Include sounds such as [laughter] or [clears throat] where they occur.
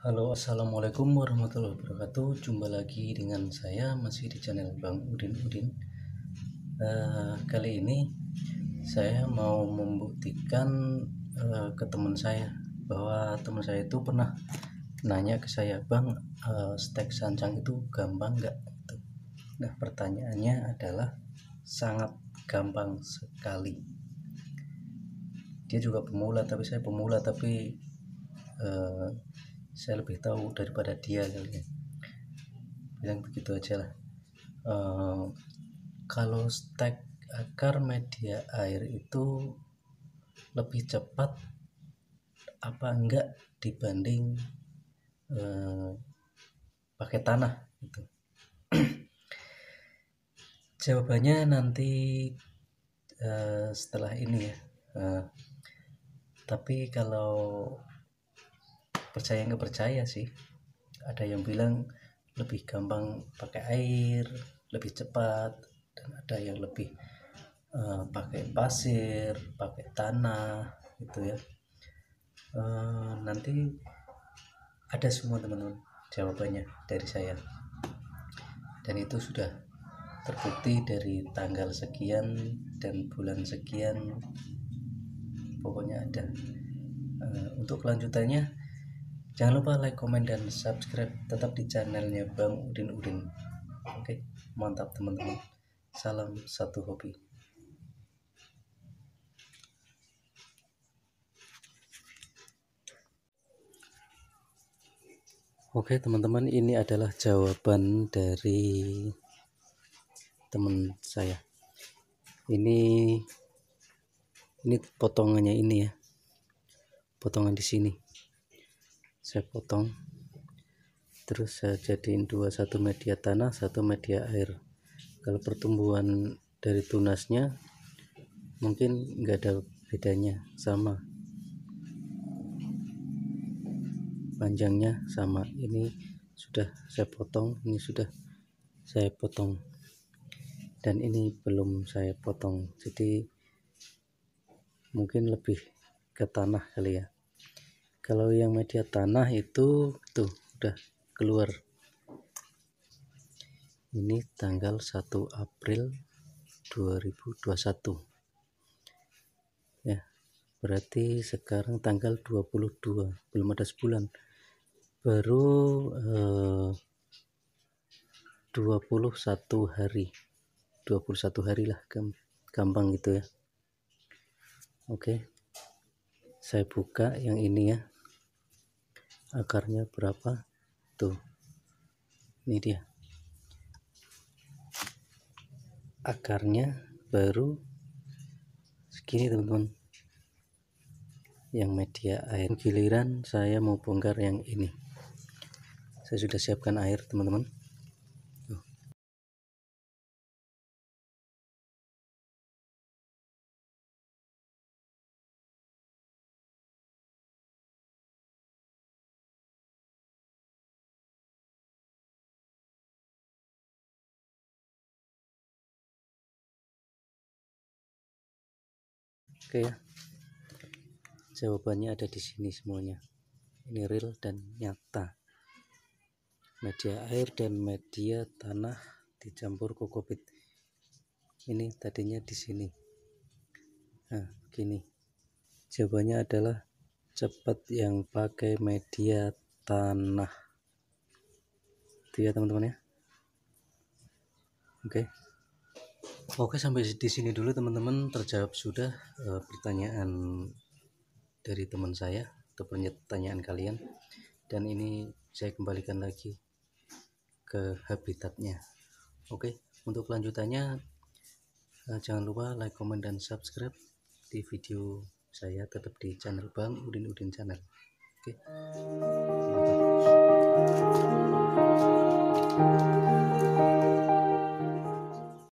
Halo assalamualaikum warahmatullahi wabarakatuh jumpa lagi dengan saya masih di channel Bang Udin Udin uh, kali ini saya mau membuktikan uh, ke teman saya bahwa teman saya itu pernah nanya ke saya Bang uh, eh, stek sancang itu gampang gak gitu. nah pertanyaannya adalah sangat gampang sekali dia juga pemula tapi saya pemula tapi uh, saya lebih tahu daripada dia kali ya bilang begitu aja lah uh, kalau stek akar media air itu lebih cepat apa enggak dibanding uh, pakai tanah gitu [clears throat] jawabannya nanti uh, setelah ini ya uh, tapi kalau percaya nggak percaya sih ada yang bilang lebih gampang pakai air lebih cepat dan ada yang lebih uh, pakai pasir pakai tanah gitu ya uh, nanti ada semua teman-teman jawabannya dari saya dan itu sudah terbukti dari tanggal sekian dan bulan sekian pokoknya ada uh, untuk kelanjutannya jangan lupa like komen dan subscribe tetap di channelnya Bang Udin Udin oke mantap teman-teman salam satu hobi Oke teman-teman ini adalah jawaban dari teman saya ini ini potongannya ini ya potongan di sini saya potong terus saya jadiin dua satu media tanah satu media air kalau pertumbuhan dari tunasnya mungkin nggak ada bedanya sama panjangnya sama ini sudah saya potong ini sudah saya potong dan ini belum saya potong jadi mungkin lebih ke tanah kali ya kalau yang media tanah itu tuh udah keluar ini tanggal 1 April 2021 ya berarti sekarang tanggal 22 belum ada sebulan baru eh, 21 hari 21 hari lah gampang gitu ya oke saya buka yang ini ya akarnya berapa tuh ini dia akarnya baru segini teman-teman yang media air giliran saya mau bongkar yang ini saya sudah siapkan air teman-teman Oke ya. Jawabannya ada di sini semuanya. Ini real dan nyata. Media air dan media tanah dicampur kokopit. Ini tadinya di sini. Nah, gini. Jawabannya adalah cepat yang pakai media tanah. Itu ya teman-teman ya. Oke. Okay. Oke sampai di sini dulu teman-teman terjawab sudah uh, pertanyaan dari teman saya atau pertanyaan kalian dan ini saya kembalikan lagi ke habitatnya. Oke untuk lanjutannya uh, jangan lupa like, comment dan subscribe di video saya tetap di channel Bang Udin Udin Channel. Oke.